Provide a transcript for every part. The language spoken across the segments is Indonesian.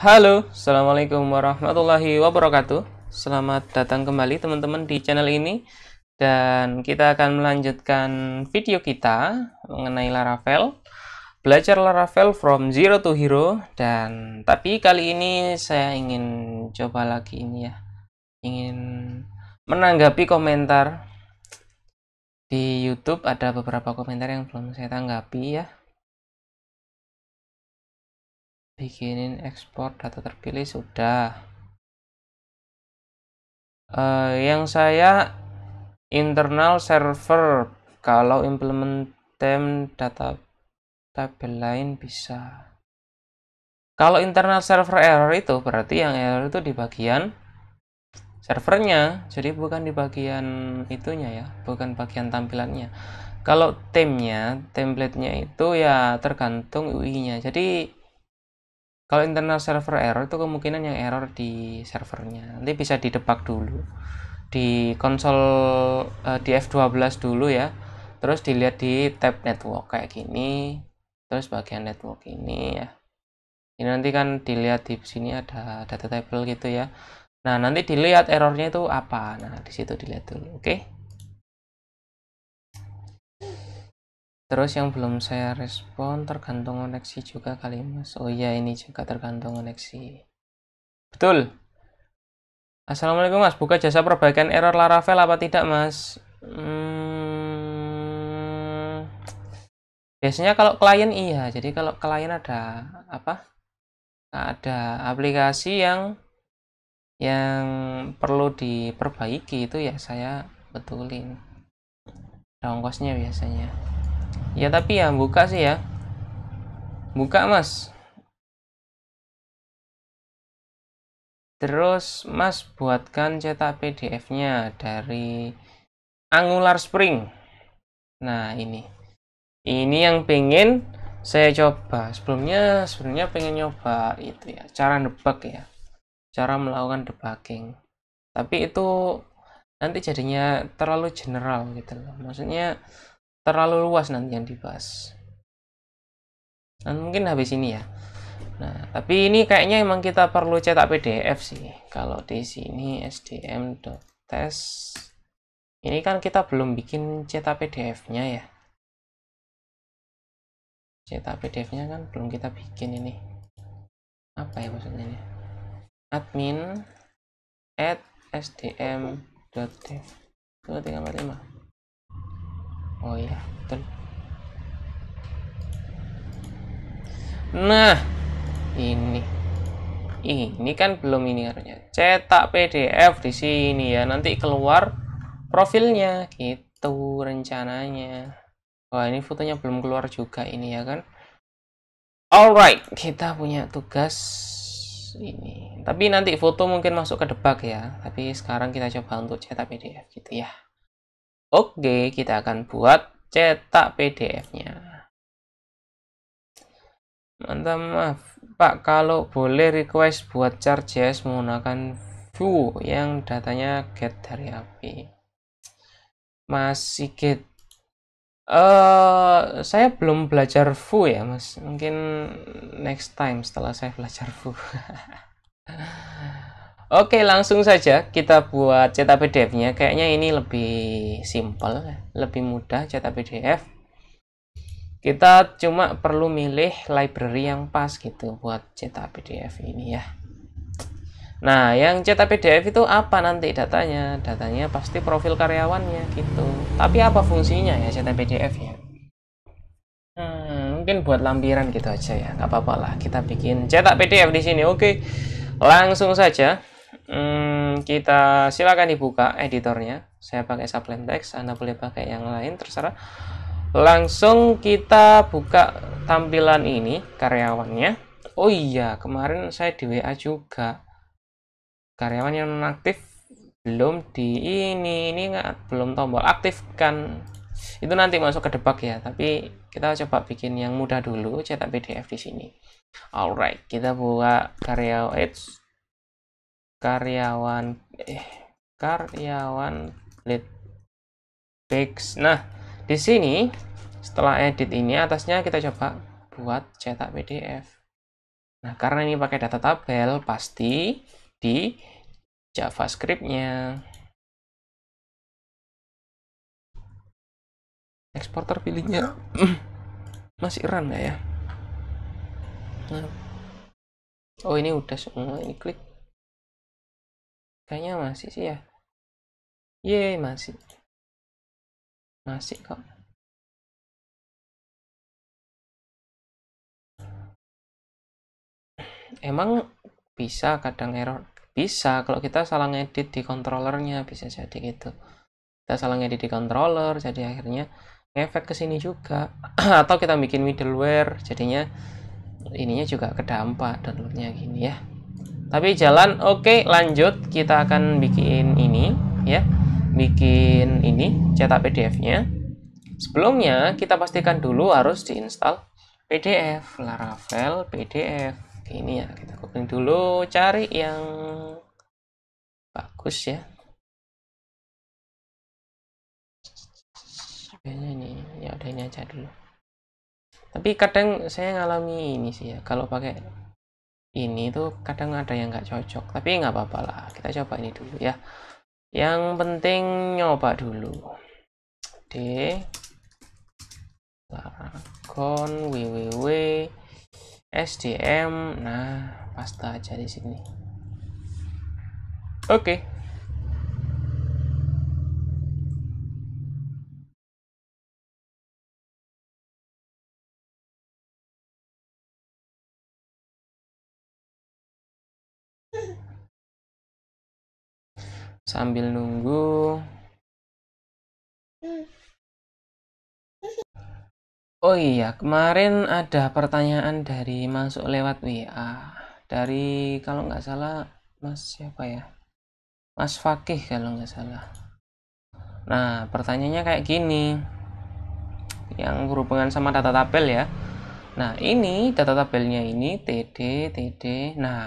Halo, Assalamualaikum warahmatullahi wabarakatuh Selamat datang kembali teman-teman di channel ini Dan kita akan melanjutkan video kita mengenai Laravel Belajar Laravel from zero to hero Dan tapi kali ini saya ingin coba lagi ini ya Ingin menanggapi komentar di YouTube ada beberapa komentar yang belum saya tanggapi ya bikinin ekspor data terpilih sudah uh, yang saya internal server kalau implement data tabel lain bisa kalau internal server error itu berarti yang error itu di bagian servernya jadi bukan di bagian itunya ya bukan bagian tampilannya kalau timnya templatenya itu ya tergantung UI nya jadi kalau internal server error itu kemungkinan yang error di servernya nanti bisa di debug dulu di konsol uh, di F12 dulu ya terus dilihat di tab network kayak gini terus bagian network ini ya ini nanti kan dilihat di sini ada data table gitu ya nah nanti dilihat errornya itu apa nah disitu dilihat dulu oke okay? Terus yang belum saya respon tergantung koneksi juga kali mas. Oh iya ini juga tergantung koneksi. Betul. Assalamualaikum mas, buka jasa perbaikan error Laravel apa tidak mas? Hmm, biasanya kalau klien iya, jadi kalau klien ada apa? Ada aplikasi yang yang perlu diperbaiki itu ya saya betulin. Ada ongkosnya biasanya ya tapi ya buka sih ya buka mas terus mas buatkan cetak pdf nya dari Angular Spring nah ini ini yang pengen saya coba sebelumnya sebelumnya pengen nyoba itu ya cara debug ya cara melakukan debugging tapi itu nanti jadinya terlalu general gitu loh maksudnya terlalu luas nanti yang dibahas dan nah, mungkin habis ini ya nah tapi ini kayaknya emang kita perlu cetak PDF sih kalau di sini SDM. Test. ini kan kita belum bikin cetak PDF-nya ya cetak PDF-nya kan belum kita bikin ini apa ya maksudnya ini admin at sdm.dev 235 oh ya betul nah ini ini kan belum ini harusnya cetak PDF di sini ya nanti keluar profilnya gitu rencananya wah ini fotonya belum keluar juga ini ya kan alright kita punya tugas ini tapi nanti foto mungkin masuk ke debug ya tapi sekarang kita coba untuk cetak PDF gitu ya Oke, kita akan buat cetak PDF-nya. Mantap, maaf. Pak, kalau boleh request buat charges ya, menggunakan view yang datanya get dari api. Masih get. Uh, saya belum belajar Vue ya, Mas. Mungkin next time setelah saya belajar Vue. Oke, langsung saja kita buat cetak PDF-nya. Kayaknya ini lebih simple, lebih mudah cetak PDF. Kita cuma perlu milih library yang pas gitu buat cetak PDF ini ya. Nah, yang cetak PDF itu apa nanti datanya? Datanya pasti profil karyawannya gitu. Tapi apa fungsinya ya cetak PDF-nya? Hmm, mungkin buat lampiran gitu aja ya, nggak apa-apa lah. Kita bikin cetak PDF di sini, oke. Langsung saja Hmm, kita silakan dibuka editornya. Saya pakai Sublime Text, Anda boleh pakai yang lain, terserah. Langsung kita buka tampilan ini, karyawannya. Oh iya, kemarin saya di WA juga. Karyawan yang aktif belum di ini, ini nggak belum tombol aktifkan. Itu nanti masuk ke debug ya, tapi kita coba bikin yang mudah dulu, cetak PDF di sini. Alright, kita buka karyawan karyawan eh karyawan lead text. Nah, di sini setelah edit ini atasnya kita coba buat cetak PDF. Nah, karena ini pakai data tabel pasti di javascriptnya eksporter pilihnya masih run ya? Nah. Oh ini udah semua ini klik kayaknya masih sih ya yeay iya, masih masih kok emang bisa kadang error bisa kalau kita salah ngedit di kontrolernya bisa jadi gitu kita salah ngedit di controller jadi akhirnya efek ke sini juga atau kita bikin middleware jadinya ininya juga kedampak downloadnya gini ya tapi jalan oke okay, lanjut kita akan bikin ini ya bikin ini cetak pdf nya sebelumnya kita pastikan dulu harus diinstal pdf laravel pdf ini ya kita kuping dulu cari yang bagus ya ini, ini ya udah aja dulu tapi kadang saya ngalami ini sih ya kalau pakai ini tuh kadang ada yang nggak cocok tapi nggak apa-apa lah kita coba ini dulu ya yang penting nyoba dulu D Laragon www SDM nah pasta aja di sini oke okay. sambil nunggu Oh iya, kemarin ada pertanyaan dari masuk lewat WA. Dari kalau nggak salah Mas siapa ya? Mas Fakih kalau nggak salah. Nah, pertanyaannya kayak gini. Yang berhubungan sama data tabel ya. Nah, ini data tabelnya ini TD TD. Nah,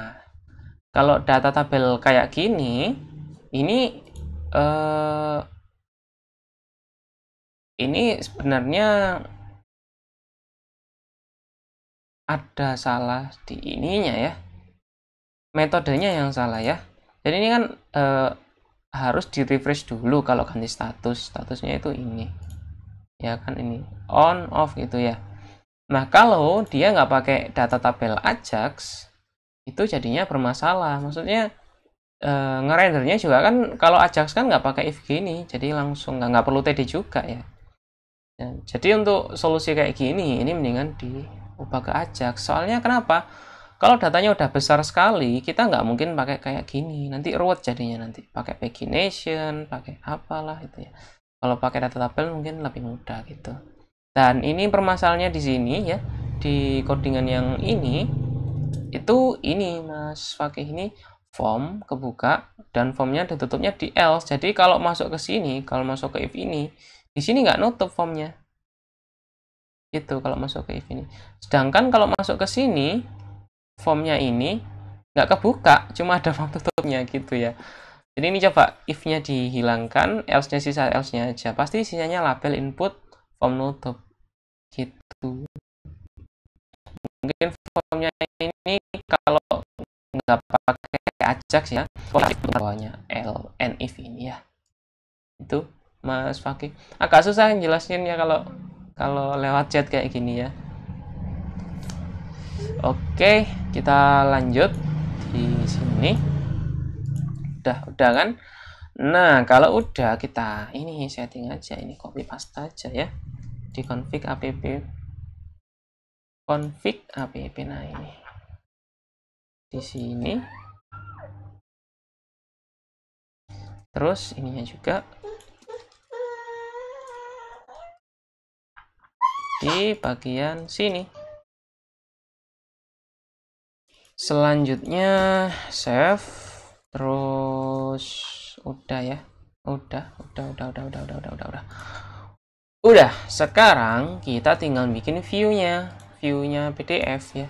kalau data tabel kayak gini, ini eh, ini sebenarnya ada salah di ininya ya metodenya yang salah ya jadi ini kan eh, harus di refresh dulu kalau ganti status statusnya itu ini ya kan ini on off gitu ya nah kalau dia nggak pakai data tabel Ajax itu jadinya bermasalah maksudnya uh, ngerendernya juga kan kalau Ajax kan nggak pakai if gini jadi langsung nggak perlu TD juga ya. ya jadi untuk solusi kayak gini ini mendingan diubah ke Ajax soalnya kenapa kalau datanya udah besar sekali kita nggak mungkin pakai kayak gini nanti ruwet jadinya nanti pakai pagination pakai apalah itu ya kalau pakai data tabel mungkin lebih mudah gitu dan ini permasalahannya di sini ya di codingan yang ini itu ini mas pakai ini form kebuka dan formnya ditutupnya di else. Jadi kalau masuk ke sini, kalau masuk ke if ini, di sini nggak nutup formnya. Itu kalau masuk ke if ini. Sedangkan kalau masuk ke sini, formnya ini nggak kebuka, cuma ada form tutupnya gitu ya. Jadi ini coba if-nya dihilangkan, else-nya sisa else-nya aja. Pasti sisanya label input form nutup gitu. Mungkin formnya ini kalau nggak pakai Jax ya bawahnya LN if ini ya itu Mas Fakih agak susah jelasin ya kalau kalau lewat chat kayak gini ya Oke, kita lanjut di sini. Udah, udah kan? Nah, kalau udah kita ini setting aja, ini copy paste aja ya. Di config app config app nah ini. Di sini terus ininya juga di bagian sini selanjutnya save terus udah ya udah udah udah udah udah udah udah udah udah udah sekarang kita tinggal bikin viewnya viewnya pdf ya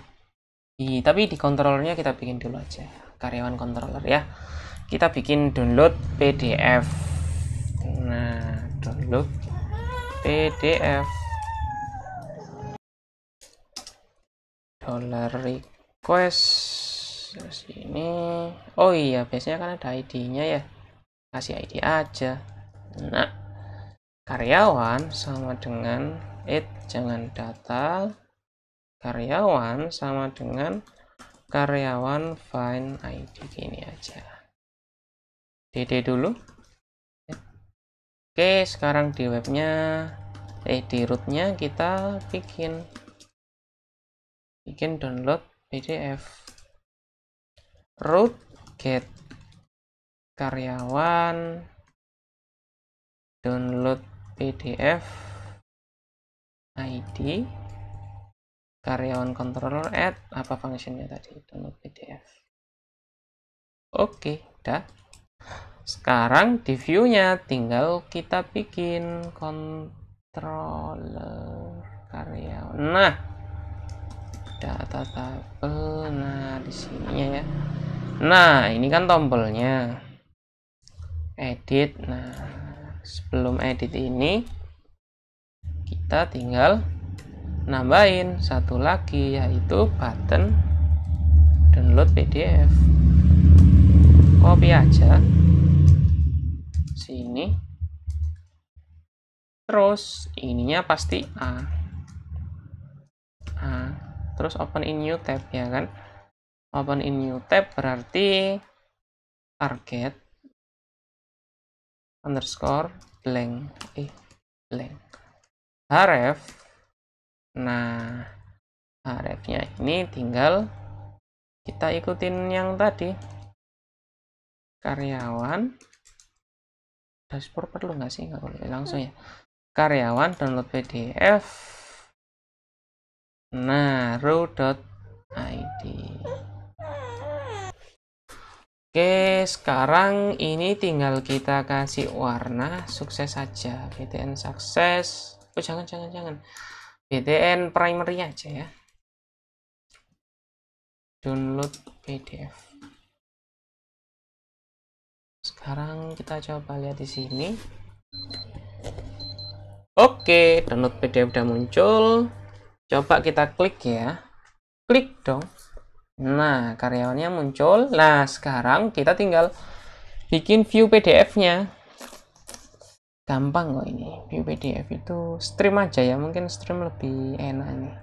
di, tapi di controllernya kita bikin dulu aja karyawan controller ya kita bikin download PDF nah download PDF dollar request sini, oh iya biasanya kan ada ID-nya ya kasih ID aja nah karyawan sama dengan it eh, jangan data karyawan sama dengan karyawan find ID gini aja DD dulu oke sekarang di webnya eh di rootnya kita bikin bikin download PDF root get karyawan download PDF ID karyawan controller add apa fungsinya tadi download PDF oke dah sekarang di view-nya tinggal kita bikin controller karya Nah, data tabel. Nah, di sininya ya. Nah, ini kan tombolnya. Edit. Nah, sebelum edit ini kita tinggal nambahin satu lagi yaitu button download PDF copy aja sini terus ininya pasti A A terus open in new tab ya kan open in new tab berarti target underscore blank eh blank href nah href ini tinggal kita ikutin yang tadi karyawan dashboard perlu nggak sih nggak boleh langsung ya karyawan download PDF nah id. oke sekarang ini tinggal kita kasih warna sukses saja BTN sukses oh jangan jangan jangan BTN primary aja ya download PDF sekarang kita coba lihat di sini oke download PDF udah muncul coba kita klik ya klik dong nah karyawannya muncul nah sekarang kita tinggal bikin view PDF nya gampang kok ini view PDF itu stream aja ya mungkin stream lebih enak nih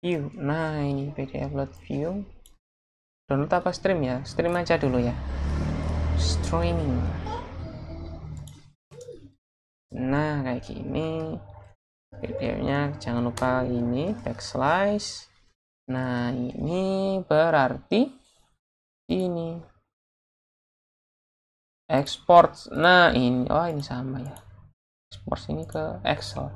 view nah ini PDF load view download apa stream ya stream aja dulu ya streaming nah kayak gini videonya jangan lupa ini backslice nah ini berarti ini export nah ini oh ini sama ya export ini ke excel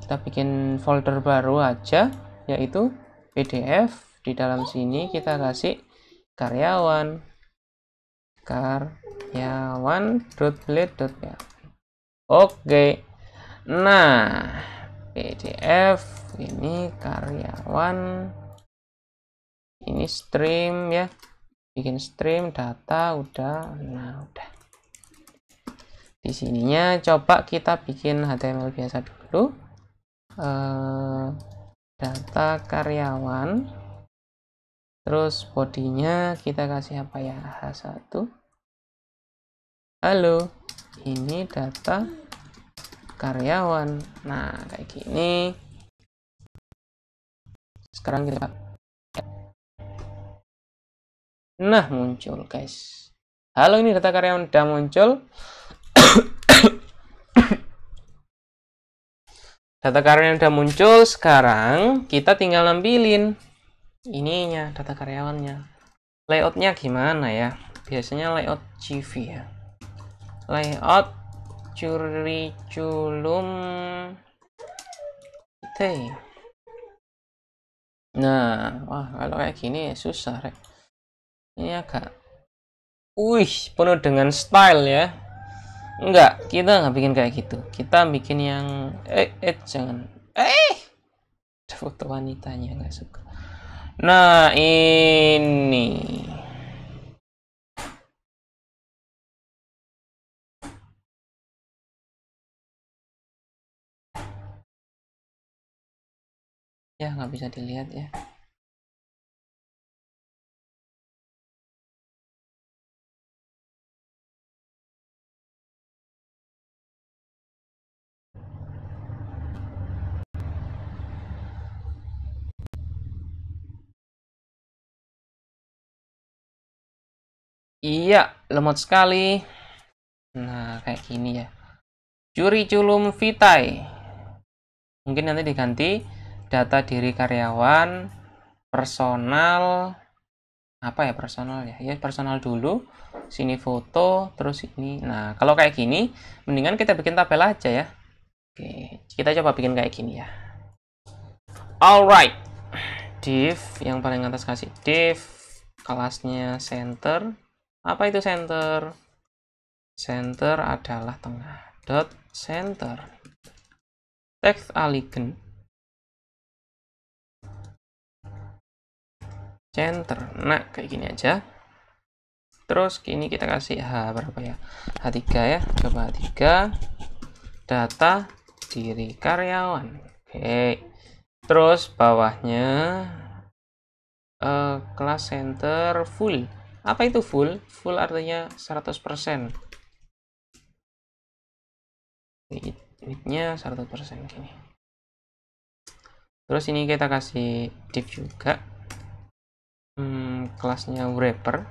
kita bikin folder baru aja yaitu pdf di dalam sini kita kasih karyawan karyawan, ya. oke nah pdf ini karyawan ini stream ya bikin stream data udah nah udah di sininya coba kita bikin HTML biasa dulu uh, data karyawan Terus bodinya kita kasih apa ya? H1. Halo, ini data karyawan. Nah, kayak gini. Sekarang kita Nah, muncul, guys. Halo, ini data karyawan udah muncul. data karyawan udah muncul, sekarang kita tinggal nampilin ininya data karyawannya layoutnya gimana ya biasanya layout CV ya layout curi curriculum vitae nah wah kalau kayak gini susah rek ini agak wih penuh dengan style ya enggak kita nggak bikin kayak gitu kita bikin yang eh, eh jangan eh foto wanitanya nggak suka Nah, ini. Ya, nggak bisa dilihat ya. Iya, lemot sekali. Nah, kayak gini ya. culum vitae. Mungkin nanti diganti data diri karyawan, personal, apa ya personal ya? Ya personal dulu. Sini foto, terus ini. Nah, kalau kayak gini, mendingan kita bikin tabel aja ya. Oke, kita coba bikin kayak gini ya. Alright. Div yang paling atas kasih div kelasnya center apa itu center center adalah tengah dot center text aligen center nah kayak gini aja terus kini kita kasih H berapa ya H3 ya coba H3 data diri karyawan oke terus bawahnya eh, kelas center full apa itu full? Full artinya 100%. Width-nya 100% gini. Terus ini kita kasih div juga. Hmm, kelasnya wrapper.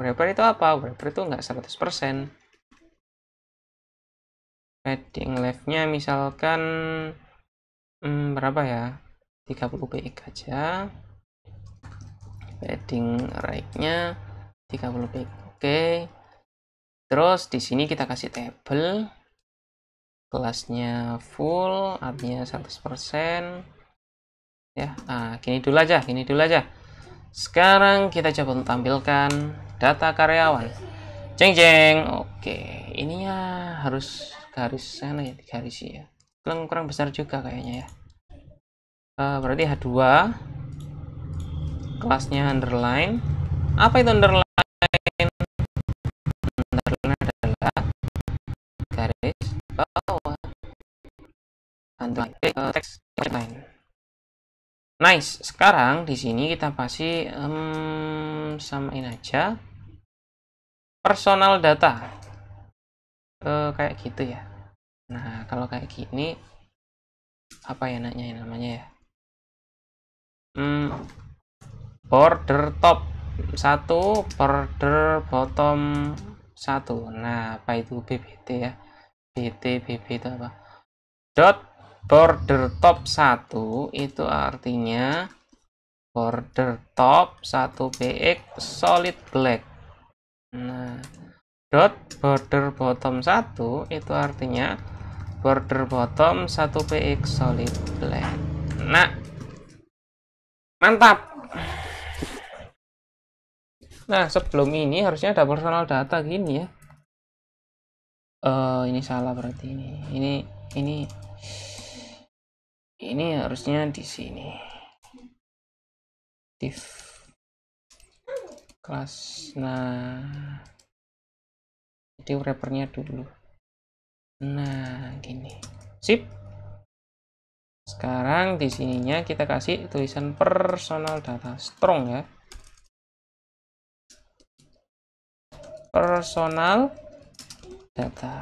Wrapper itu apa? Wrapper itu enggak 100%. Padding left-nya misalkan hmm, berapa ya? 30 px aja padding right-nya 30 pixel. Oke. Okay. Terus di sini kita kasih table kelasnya full, artinya 100%. Ya, nah gini dulu aja, gini dulu aja. Sekarang kita coba tampilkan data karyawan. Jeng jeng. Oke, ini ininya harus garis sana ya, garis ya. Kurang kurang besar juga kayaknya ya. Eh, berarti H2 kelasnya underline apa itu underline underline adalah garis bawah underline uh, eh, underline nice sekarang di sini kita pasti um, samain aja personal data uh, kayak gitu ya nah kalau kayak gini apa ya enaknya ya namanya ya hmm, border top satu border bottom satu nah apa itu BBT ya BT BB itu apa dot border top satu itu artinya border top satu px solid black nah dot border bottom satu itu artinya border bottom satu px solid black nah mantap Nah, sebelum ini harusnya ada personal data gini ya. Uh, ini salah berarti ini. Ini ini ini harusnya di sini. Div kelas. Nah, jadi wrappernya dulu. Nah, gini. Sip. Sekarang di sininya kita kasih tulisan personal data strong ya. personal data.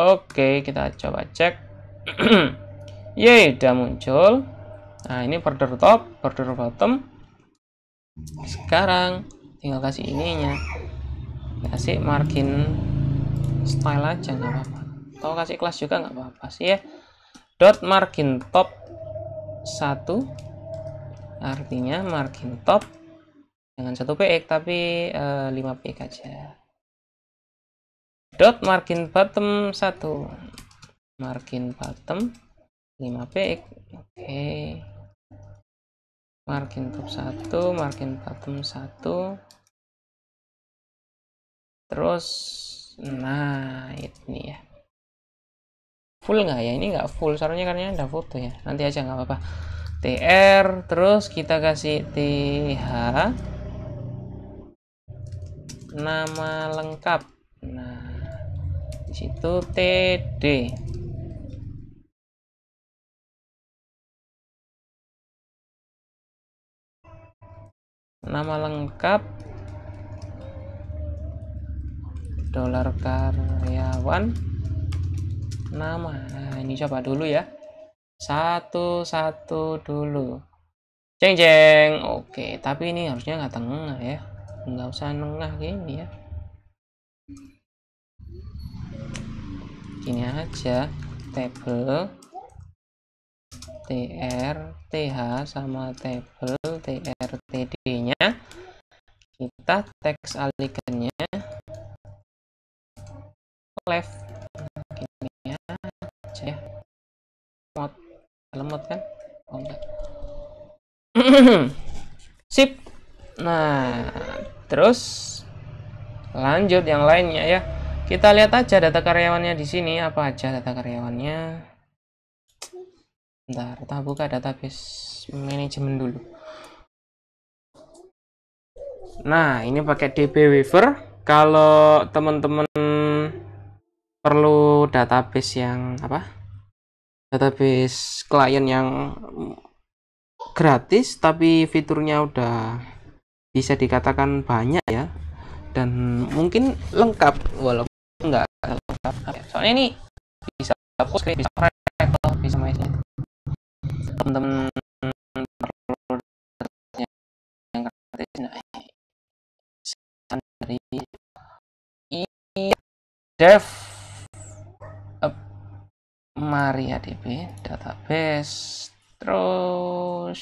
Oke, kita coba cek. Yey, udah muncul. Nah, ini border top, border bottom. Sekarang tinggal kasih ininya. Kasih margin style aja nggak apa-apa. Atau kasih kelas juga nggak apa-apa sih ya. Dot margin top 1 artinya margin top dengan satu px tapi eh, lima px aja dot margin bottom satu, margin bottom 5 px oke okay. margin top satu, margin bottom satu. terus nah ini ya full nggak ya ini nggak full soalnya karena ada foto ya nanti aja nggak apa-apa tr terus kita kasih th nama lengkap nah di situ TD nama lengkap dolar karyawan nama nah, ini coba dulu ya satu-satu dulu jeng jeng oke tapi ini harusnya nggak tengah ya nggak usah nengah ya. gini ya ini aja table tr th sama table tr td nya kita teks alikannya left gini aja ya mod lemot kan oh sip nah Terus lanjut yang lainnya ya. Kita lihat aja data karyawannya di sini apa aja data karyawannya. Ntar kita buka database manajemen dulu. Nah, ini pakai DB Weaver. Kalau teman-teman perlu database yang apa? Database klien yang gratis tapi fiturnya udah bisa dikatakan banyak ya dan mungkin lengkap walaupun nggak lengkap soalnya ini bisa PostScript bisa travel bisa main teman-teman yang uh, nah dari dev MariaDB database terus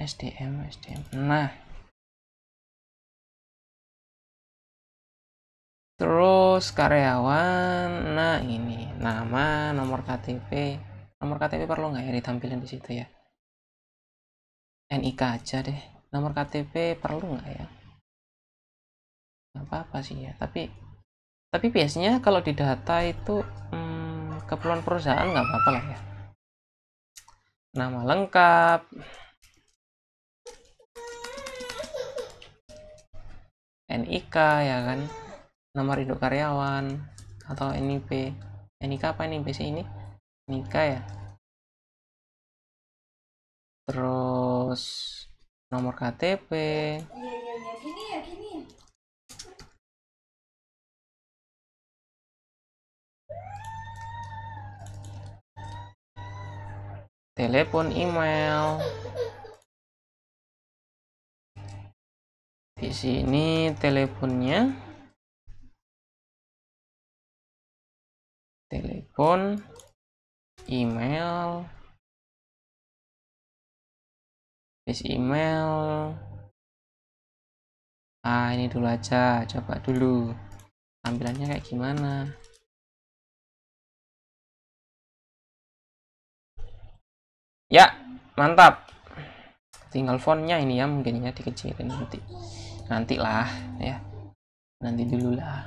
SDM SDM nah terus karyawan nah ini nama nomor KTP nomor KTP perlu nggak ya ditampilkan di situ ya NIK aja deh nomor KTP perlu nggak ya apa-apa sih ya tapi tapi biasanya kalau di data itu hmm, keperluan perusahaan nggak apa-apa lah ya nama lengkap NIK ya kan nomor induk karyawan atau NIP NIK apa NIP sih ini NIK ya terus nomor KTP iya, iya, iya. ya, ya. telepon email di sini teleponnya telepon email bis email ah ini dulu aja coba dulu tampilannya kayak gimana ya mantap tinggal fontnya ini ya mungkin ya dikecilin nanti nanti lah ya nanti dulu lah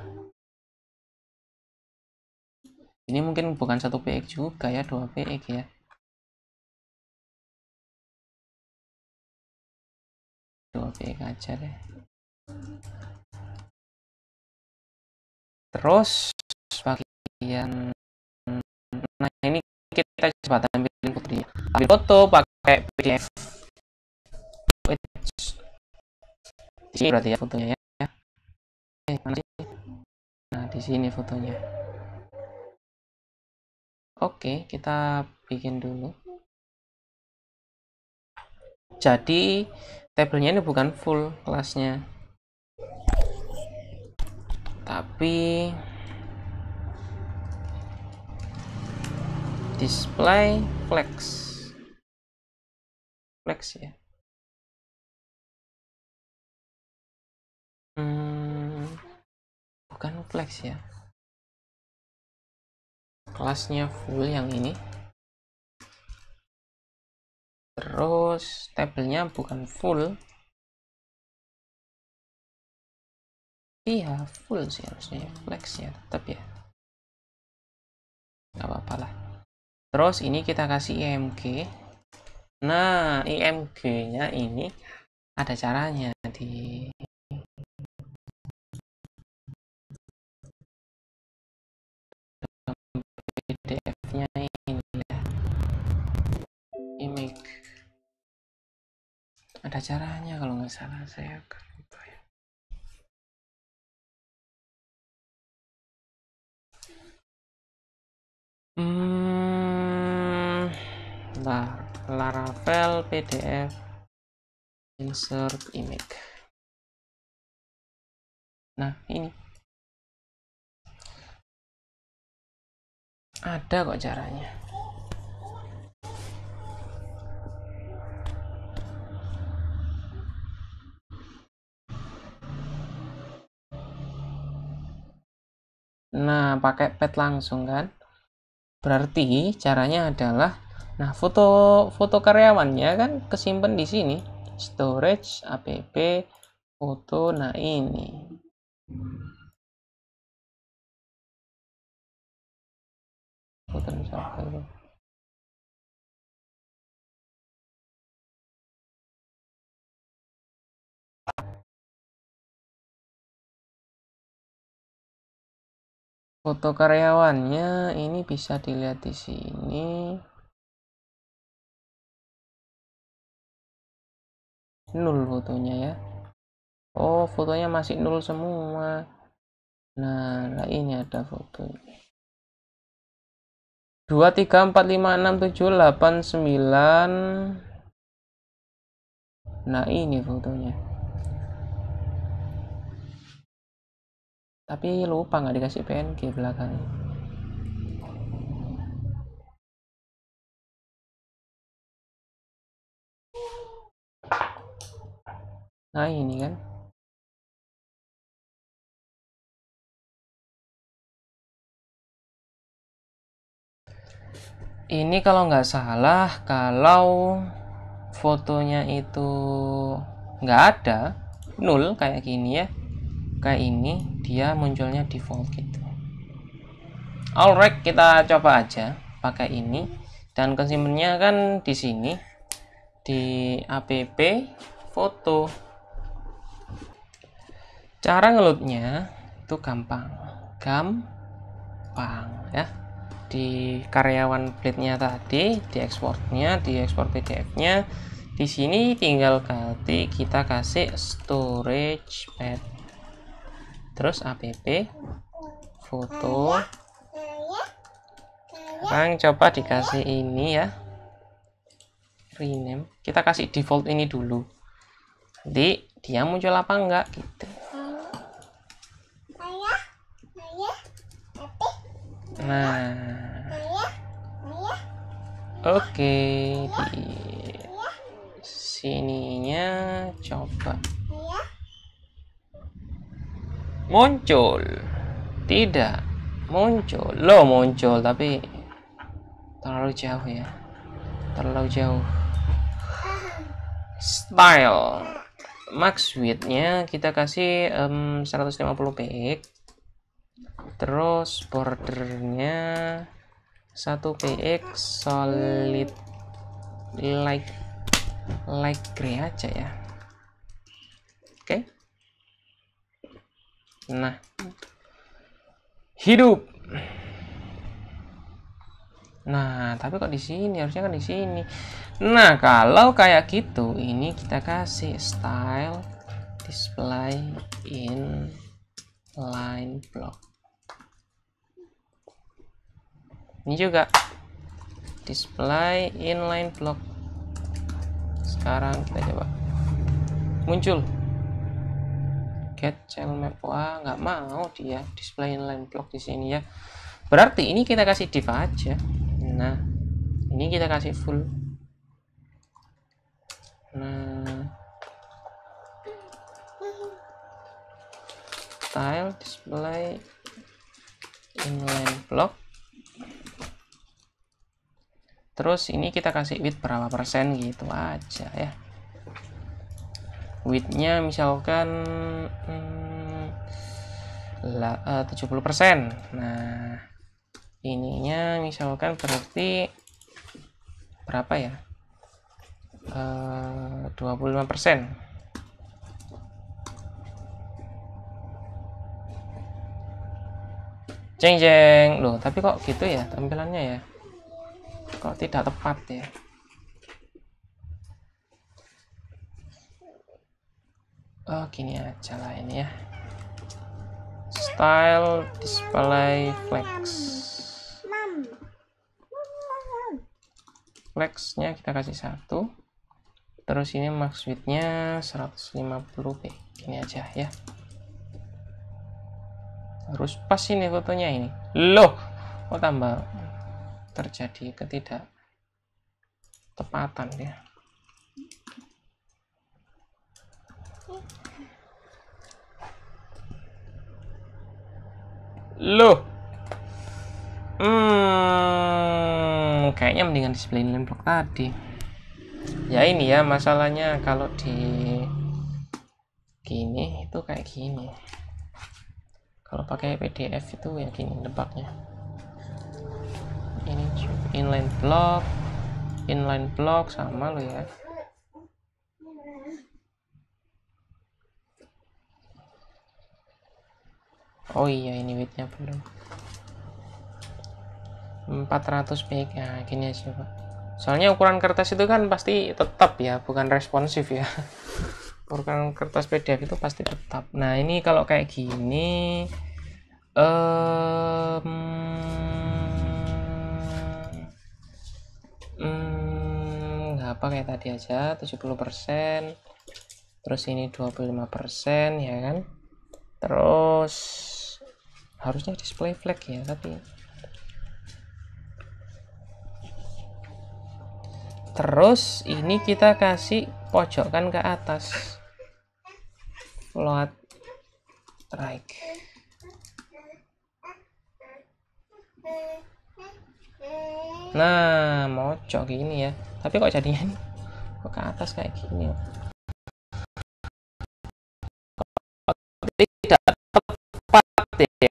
ini mungkin bukan satu px juga ya dua px ya dua px aja deh terus bagian nah ini kita coba tampilin putri ambil foto pakai pdf di sini berarti ya fotonya ya. Eh, mana sih? Nah, di sini fotonya. Oke, kita bikin dulu. Jadi, tabelnya ini bukan full kelasnya. Tapi display flex. Flex ya. hmm, bukan flex ya kelasnya full yang ini terus tabelnya bukan full iya full sih harusnya ya. flex ya tetap ya nggak apa-apa lah terus ini kita kasih img nah img nya ini ada caranya di ada caranya kalau nggak salah saya akan lupa ya hmm, lar Laravel PDF insert image nah ini ada kok caranya Nah, pakai pet langsung kan? Berarti caranya adalah nah foto foto karyawannya kan kesimpan di sini. Storage app foto nah ini. Foto misalkan. foto karyawannya ini bisa dilihat di sini nol fotonya ya oh fotonya masih nol semua nah, nah ini ada fotonya 2, 3, 4, 5, 6, 7, 8, 9 nah ini fotonya tapi lupa nggak dikasih PNG belakangnya nah ini kan ini kalau nggak salah kalau fotonya itu nggak ada nol kayak gini ya kayak ini dia munculnya default gitu alright kita coba aja pakai ini dan konsumennya kan di sini di app foto cara ngelutnya itu gampang gampang ya di karyawan blade-nya tadi di ekspornya di export PDF-nya di sini tinggal ganti kita kasih storage pad terus app foto sekarang coba dikasih ini ya rename kita kasih default ini dulu nanti dia muncul apa enggak gitu nah oke okay. di sininya coba muncul tidak muncul lo muncul tapi terlalu jauh ya terlalu jauh style max widthnya kita kasih um, 150 px terus bordernya 1 px solid like like gray aja ya Nah, hidup. Nah, tapi kok di sini? Harusnya kan di sini. Nah, kalau kayak gitu, ini kita kasih style display in line block. Ini juga display inline block. Sekarang kita coba muncul get channel map wah nggak mau dia display inline block di sini ya berarti ini kita kasih div aja nah ini kita kasih full nah style display inline block terus ini kita kasih width berapa persen gitu aja ya widthnya misalkan hmm, 70% eh, nah ininya misalkan berarti berapa ya e, 25% jeng jeng loh tapi kok gitu ya tampilannya ya kok tidak tepat ya oh gini aja ya lah ini ya style display flex flexnya kita kasih satu terus ini max widthnya 150 p gini aja ya harus pas ini fotonya ini loh kok tambah terjadi ketidak ketidaktepatan ya Loh. Hmm, kayaknya mendingan display inline tadi. Ya ini ya masalahnya kalau di gini itu kayak gini. Kalau pakai PDF itu ya gini debaknya. Ini inline block, inline block sama lo ya. oh iya ini widthnya belum 400 px nah gini aja pak soalnya ukuran kertas itu kan pasti tetap ya bukan responsif ya ukuran kertas PDF itu pasti tetap nah ini kalau kayak gini um, nggak apa kayak tadi aja 70% terus ini 25% ya kan terus harusnya display flag ya tapi terus ini kita kasih pojokan ke atas load right nah mojok gini ya tapi kok jadinya nih kok ke atas kayak gini ya?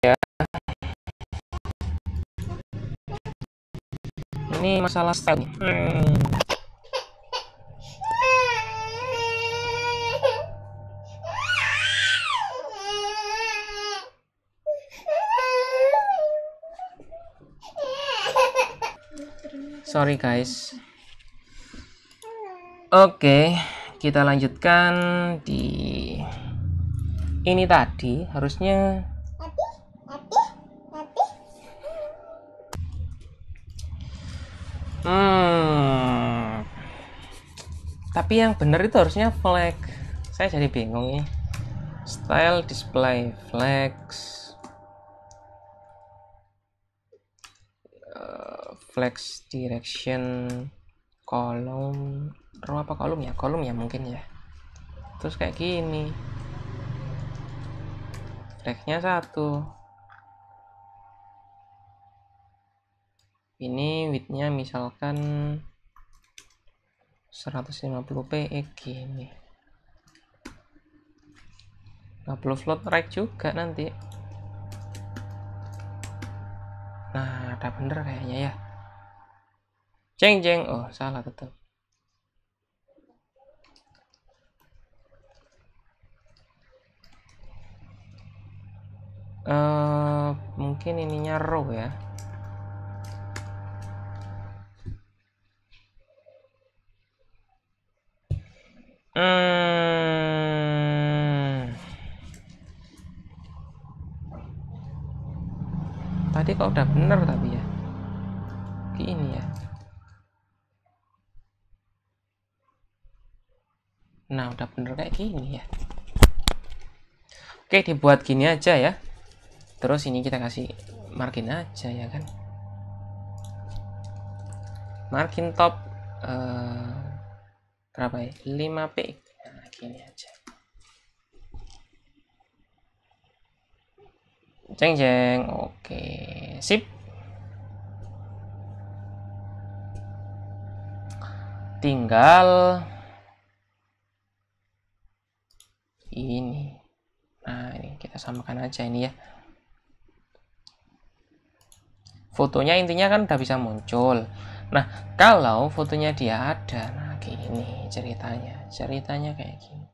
ya ini masalah style hmm. Sorry guys. Oke, okay, kita lanjutkan di ini tadi harusnya tapi yang benar itu harusnya flag saya jadi bingung nih style display flex eh, flex direction kolom row apa kolom ya kolom ya mungkin ya terus kayak gini flexnya satu ini widthnya misalkan 150p eh gini 50 nah, float rack juga nanti nah ada bener kayaknya ya jeng jeng oh salah tetap uh, eh, mungkin ininya row ya Hmm. Tadi kok udah bener tapi ya. gini ya. Nah, udah bener kayak gini ya. Oke, dibuat gini aja ya. Terus ini kita kasih margin aja ya kan. Margin top uh, berapa ya 5P nah gini aja jeng jeng oke sip tinggal ini nah ini kita samakan aja ini ya fotonya intinya kan udah bisa muncul nah kalau fotonya dia ada gini ceritanya ceritanya kayak gini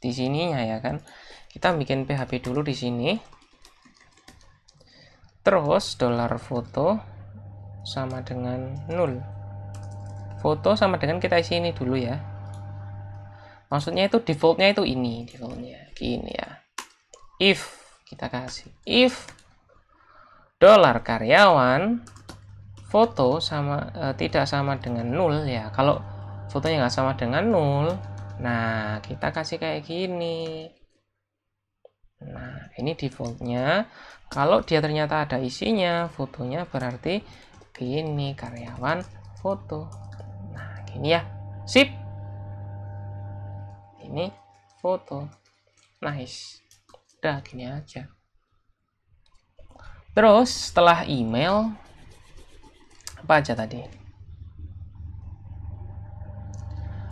di sininya ya kan kita bikin PHP dulu di sini terus dolar foto sama dengan nol foto sama dengan kita isi ini dulu ya maksudnya itu defaultnya itu ini defaultnya gini ya if kita kasih if dolar karyawan foto sama e, tidak sama dengan nol ya kalau fotonya nggak sama dengan nol nah kita kasih kayak gini nah ini defaultnya kalau dia ternyata ada isinya fotonya berarti gini karyawan foto nah gini ya sip ini foto nice udah gini aja terus setelah email apa aja tadi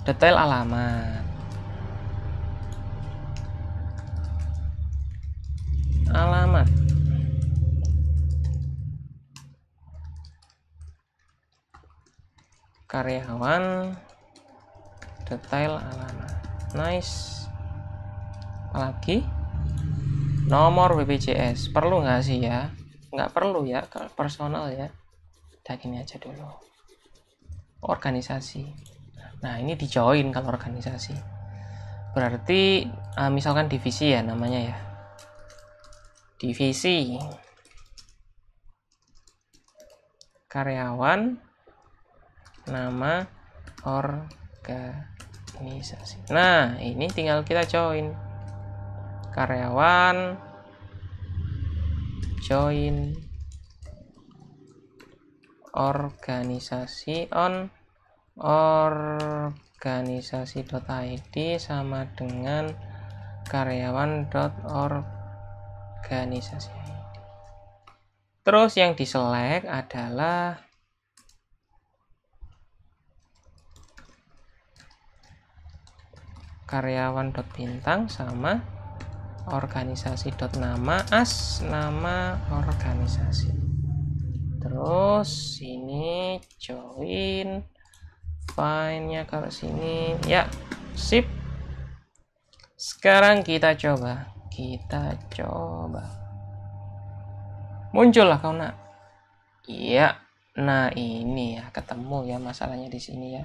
detail alamat alamat karyawan detail alamat nice apalagi nomor BPJS perlu nggak sih ya nggak perlu ya personal ya kita gini aja dulu organisasi nah ini di join kalau organisasi berarti uh, misalkan divisi ya namanya ya divisi karyawan nama organisasi nah ini tinggal kita join karyawan join organisasi on organisasi.id sama dengan organisasi. terus yang diselek adalah karyawan dot bintang sama Organisasi dot nama as nama organisasi terus sini join fine nya kalau sini ya sip sekarang kita coba kita coba muncul lah kau nak iya nah ini ya ketemu ya masalahnya di sini ya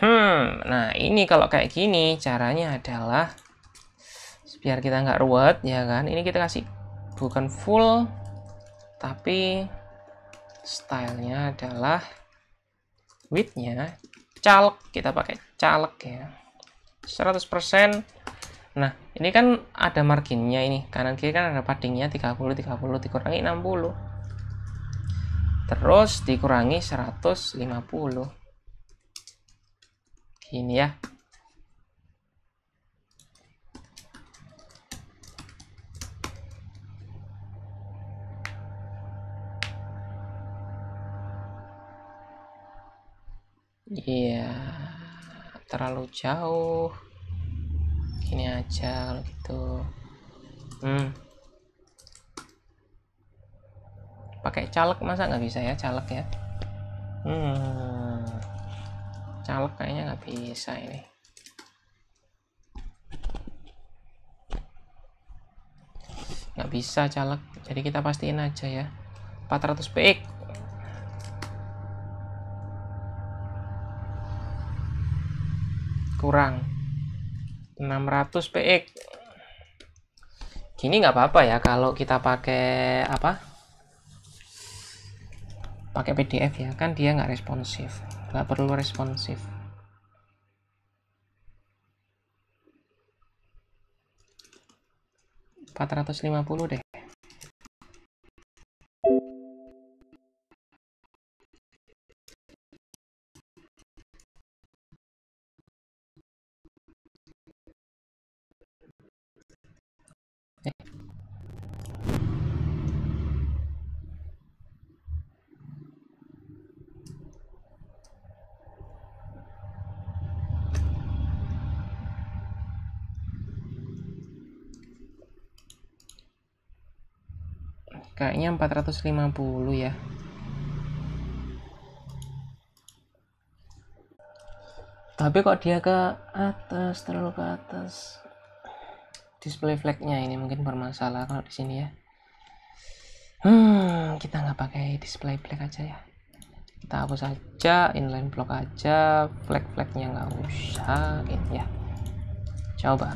hmm nah ini kalau kayak gini caranya adalah biar kita nggak ruwet ya kan ini kita kasih bukan full tapi stylenya adalah widthnya calek kita pakai calek ya 100% nah ini kan ada marginnya ini kanan kiri kan ada paddingnya 30 30 dikurangi 60 terus dikurangi 150 gini ya iya terlalu jauh ini aja kalau gitu hmm pakai caleg masa nggak bisa ya caleg ya hmm caleg kayaknya nggak bisa ini nggak bisa caleg jadi kita pastiin aja ya 400 px. kurang 600 px gini nggak apa-apa ya kalau kita pakai apa pakai PDF ya kan dia nggak responsif nggak perlu responsif Empat ratus lima puluh deh kayaknya 450 ya tapi kok dia ke atas terlalu ke atas display flagnya ini mungkin bermasalah kalau di sini ya hmm kita nggak pakai display flag aja ya kita hapus aja inline block aja flag flagnya nggak usah gitu ya coba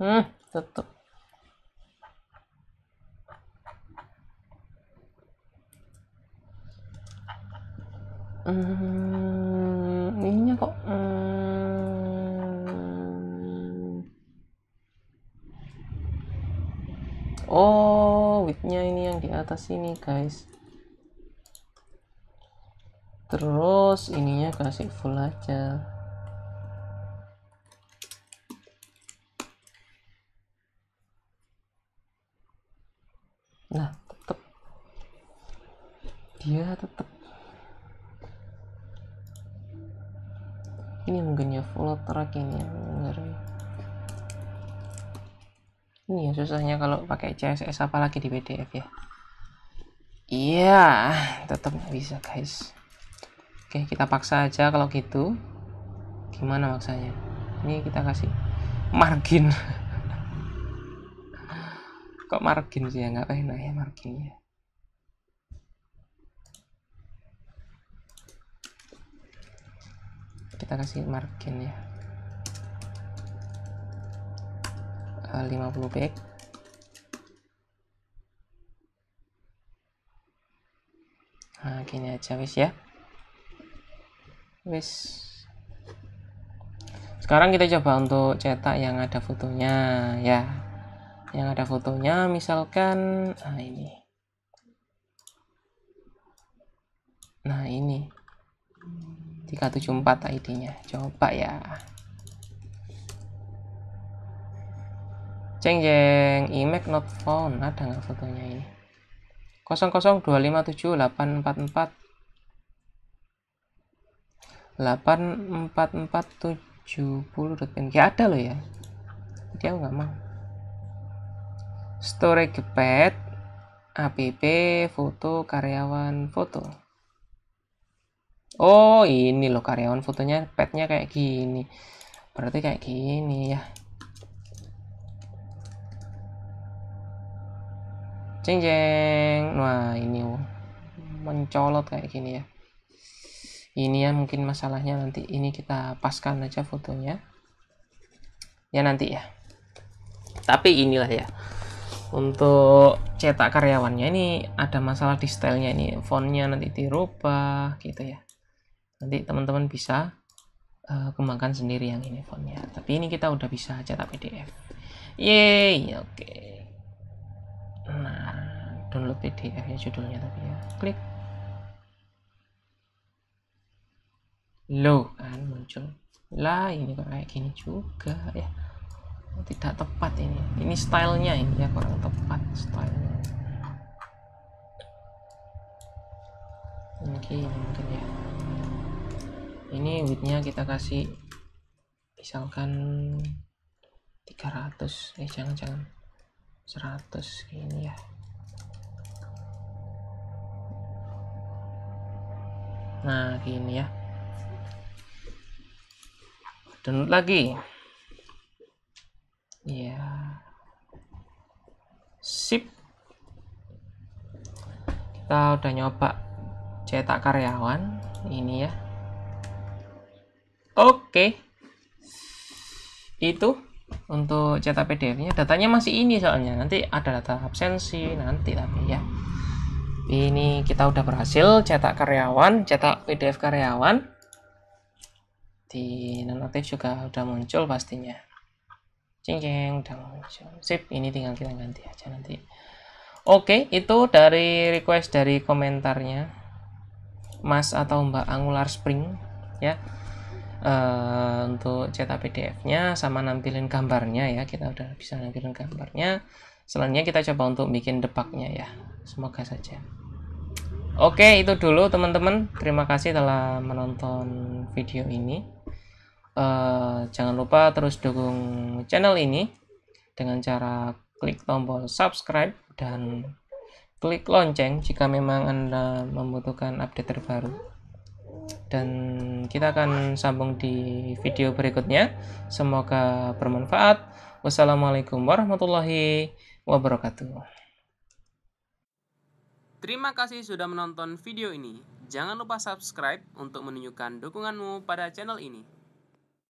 hmm tutup hmm, ininya kok hmm. oh widthnya ini yang di atas ini guys terus ininya kasih full aja ya tetap ini mungkin ya full track ini bener ya ini ya susahnya kalau pakai CSS apalagi di PDF ya iya yeah, tetap nggak bisa guys oke kita paksa aja kalau gitu gimana maksanya ini kita kasih margin kok margin sih ya nggak enak ya marginnya kita kasih margin ya 50 eh, back nah gini aja wis ya wis sekarang kita coba untuk cetak yang ada fotonya ya yang ada fotonya misalkan nah ini nah ini 374 ID-nya. Coba ya. ceng ceng image not found. Ada nggak fotonya ini? 00257844 002578444 84470.png ada loh ya dia nggak mau storage pad app foto karyawan foto oh ini loh karyawan fotonya petnya kayak gini berarti kayak gini ya jeng jeng wah ini mencolot kayak gini ya ini ya mungkin masalahnya nanti ini kita paskan aja fotonya ya nanti ya tapi inilah ya untuk cetak karyawannya ini ada masalah di stylenya ini fontnya nanti dirubah gitu ya nanti teman-teman bisa uh, kembangkan sendiri yang ini fontnya tapi ini kita udah bisa cetak PDF yeay oke okay. nah download PDF ya judulnya tapi ya klik lo kan muncul lah ini kok kayak gini juga ya tidak tepat ini ini stylenya ini ya kurang tepat stylenya ini mungkin ya ini widthnya kita kasih misalkan 300 eh jangan-jangan 100 ini ya nah gini ya download lagi ya sip kita udah nyoba cetak karyawan ini ya Oke. Itu untuk cetak PDF-nya. Datanya masih ini soalnya. Nanti ada data absensi nanti tapi ya. Ini kita udah berhasil cetak karyawan, cetak PDF karyawan. Di nonaktif juga udah muncul pastinya. Cingceng udah muncul. Sip, ini tinggal kita ganti aja nanti. Oke, itu dari request dari komentarnya Mas atau Mbak Angular Spring ya uh, untuk cetak PDF-nya sama nampilin gambarnya ya kita udah bisa nampilin gambarnya selanjutnya kita coba untuk bikin debaknya ya semoga saja Oke itu dulu teman-teman terima kasih telah menonton video ini uh, jangan lupa terus dukung channel ini dengan cara klik tombol subscribe dan klik lonceng jika memang Anda membutuhkan update terbaru dan kita akan sambung di video berikutnya. Semoga bermanfaat. Wassalamualaikum warahmatullahi wabarakatuh. Terima kasih sudah menonton video ini. Jangan lupa subscribe untuk menunjukkan dukunganmu pada channel ini.